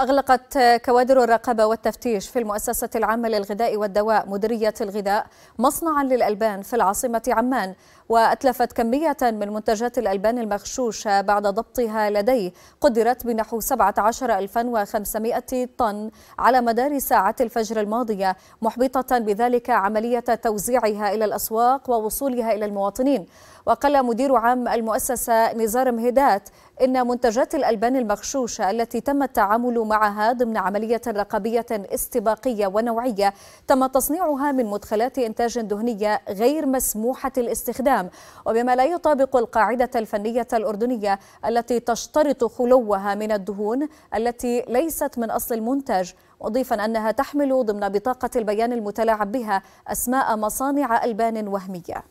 أغلقت كوادر الرقابة والتفتيش في المؤسسة العامة للغذاء والدواء مديرية الغذاء مصنعا للألبان في العاصمة عمان وأتلفت كمية من منتجات الألبان المغشوشة بعد ضبطها لديه قدرت بنحو 17500 طن على مدار ساعات الفجر الماضية محبطة بذلك عملية توزيعها إلى الأسواق ووصولها إلى المواطنين وقال مدير عام المؤسسة نزار مهدات إن منتجات الألبان المغشوشة التي تم التعامل معها ضمن عملية رقابية استباقية ونوعية تم تصنيعها من مدخلات إنتاج دهنية غير مسموحة الاستخدام الاعلام وبما لا يطابق القاعدة الفنية الأردنية التي تشترط خلوها من الدهون التي ليست من أصل المنتج مضيفا أنها تحمل ضمن بطاقة البيان المتلاعب بها أسماء مصانع ألبان وهمية